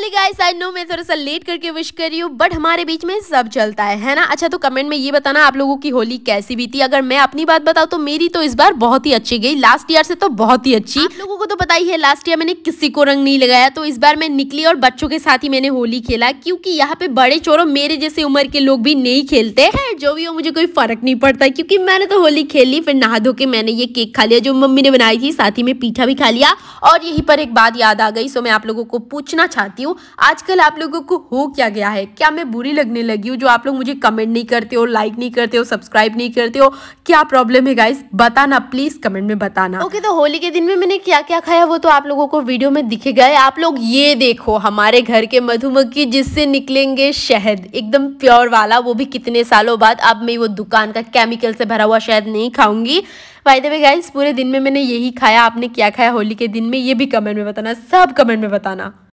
वाली guys I know मैं थोड़ा सा लेट करके विश कर रही हूँ बट हमारे बीच में सब चलता है है ना अच्छा तो कमेंट में ये बताना आप लोगों की होली कैसी भी थी अगर मैं अपनी बात बताऊँ तो मेरी तो इस बार बहुत ही अच्छी गई लास्ट ईयर से तो बहुत ही अच्छी आप लोगों को तो पता ही है लास्ट ईयर मैंने किसी को रंग नहीं लगाया तो इस बार मैं निकली और बच्चों के साथ ही मैंने होली खेला क्यूँकी यहाँ पे बड़े चोरों मेरे जैसे उम्र के लोग भी नहीं खेलते है जो भी हो मुझे कोई फर्क नहीं पड़ता क्योंकि मैंने तो होली खेली फिर नहा धो के मैंने ये केक खा लिया जो मम्मी ने बनाई थी साथ ही में पीठा भी खा लिया और यहीं पर एक बात याद आ गई सो मैं आप लोगों को पूछना चाहती हूँ हूँ आजकल आप लोगों को हो क्या गया है क्या मैं बुरी लगने लगी हूँ जो आप लोग मुझे कमेंट नहीं करते हो लाइक नहीं करते हो सब्सक्राइब नहीं करते हो क्या प्रॉब्लम है गाइस बताना प्लीज कमेंट में बताना ओके तो होली के दिन में मैंने क्या क्या खाया वो तो आप लोगों को वीडियो में दिखे गए आप लोग ये देखो हमारे घर के मधुमक्खी जिससे निकलेंगे शहद एकदम प्योर वाला वो भी कितने सालों बाद अब मैं वो दुकान का केमिकल से भरा हुआ शहद नहीं खाऊंगी बाय द गाइस पूरे दिन में मैंने यही खाया आपने क्या खाया होली के दिन में ये भी कमेंट में बताना सब कमेंट में बताना